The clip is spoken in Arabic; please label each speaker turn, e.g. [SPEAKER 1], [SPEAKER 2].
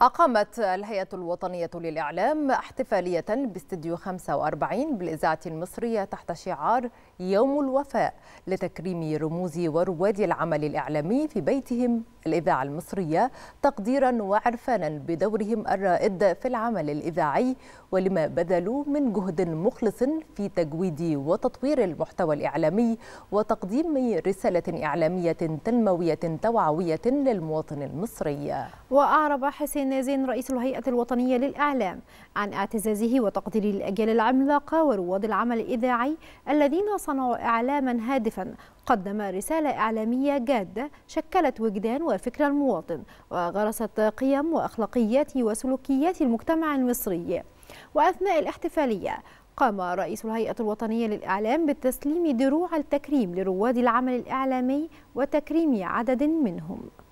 [SPEAKER 1] أقامت الهيئة الوطنية للإعلام احتفالية باستديو 45 بالإذاعة المصرية تحت شعار يوم الوفاء لتكريم رموز ورواد العمل الإعلامي في بيتهم الإذاعة المصرية تقديرا وعرفانا بدورهم الرائد في العمل الإذاعي ولما بذلوا من جهد مخلص في تجويد وتطوير المحتوى الإعلامي وتقديم رسالة إعلامية تنموية توعوية للمواطن المصري
[SPEAKER 2] وأعرب حسين النازن رئيس الهيئة الوطنية للإعلام عن اعتزازه وتقدير الأجيال العملاقة ورواد العمل الإذاعي الذين صنعوا إعلاما هادفا قدم رسالة إعلامية جادة شكلت وجدان وفكر المواطن وغرست قيم وأخلاقيات وسلوكيات المجتمع المصري وأثناء الاحتفالية قام رئيس الهيئة الوطنية للإعلام بتسليم دروع التكريم لرواد العمل الإعلامي وتكريم عدد منهم